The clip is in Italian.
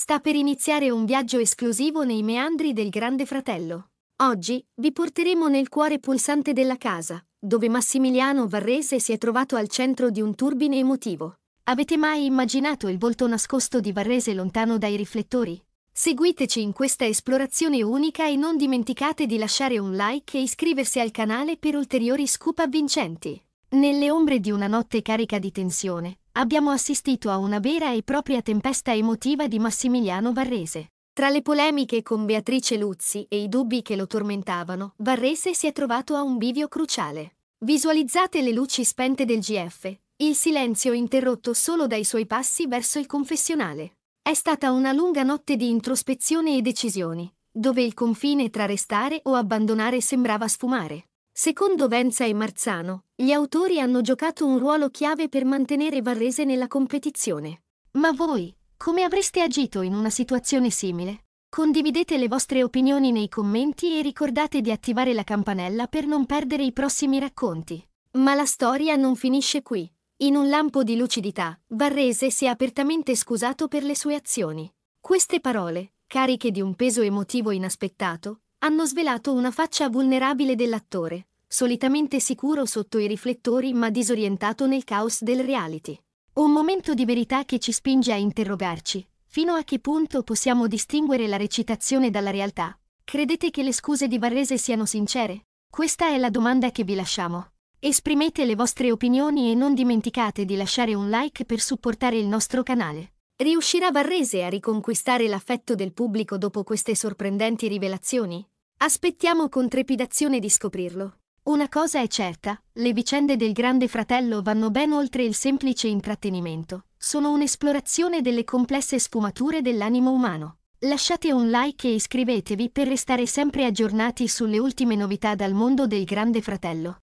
Sta per iniziare un viaggio esclusivo nei meandri del Grande Fratello. Oggi vi porteremo nel cuore pulsante della casa, dove Massimiliano Varrese si è trovato al centro di un turbine emotivo. Avete mai immaginato il volto nascosto di Varrese lontano dai riflettori? Seguiteci in questa esplorazione unica e non dimenticate di lasciare un like e iscriversi al canale per ulteriori scoop avvincenti. Nelle ombre di una notte carica di tensione, abbiamo assistito a una vera e propria tempesta emotiva di Massimiliano Varrese. Tra le polemiche con Beatrice Luzzi e i dubbi che lo tormentavano, Varrese si è trovato a un bivio cruciale. Visualizzate le luci spente del GF, il silenzio interrotto solo dai suoi passi verso il confessionale. È stata una lunga notte di introspezione e decisioni, dove il confine tra restare o abbandonare sembrava sfumare. Secondo Venza e Marzano, gli autori hanno giocato un ruolo chiave per mantenere Varrese nella competizione. Ma voi, come avreste agito in una situazione simile? Condividete le vostre opinioni nei commenti e ricordate di attivare la campanella per non perdere i prossimi racconti. Ma la storia non finisce qui. In un lampo di lucidità, Varrese si è apertamente scusato per le sue azioni. Queste parole, cariche di un peso emotivo inaspettato, hanno svelato una faccia vulnerabile dell'attore, solitamente sicuro sotto i riflettori ma disorientato nel caos del reality. Un momento di verità che ci spinge a interrogarci, fino a che punto possiamo distinguere la recitazione dalla realtà. Credete che le scuse di Varrese siano sincere? Questa è la domanda che vi lasciamo. Esprimete le vostre opinioni e non dimenticate di lasciare un like per supportare il nostro canale. Riuscirà Varrese a riconquistare l'affetto del pubblico dopo queste sorprendenti rivelazioni? Aspettiamo con trepidazione di scoprirlo. Una cosa è certa, le vicende del Grande Fratello vanno ben oltre il semplice intrattenimento, sono un'esplorazione delle complesse sfumature dell'animo umano. Lasciate un like e iscrivetevi per restare sempre aggiornati sulle ultime novità dal mondo del Grande Fratello.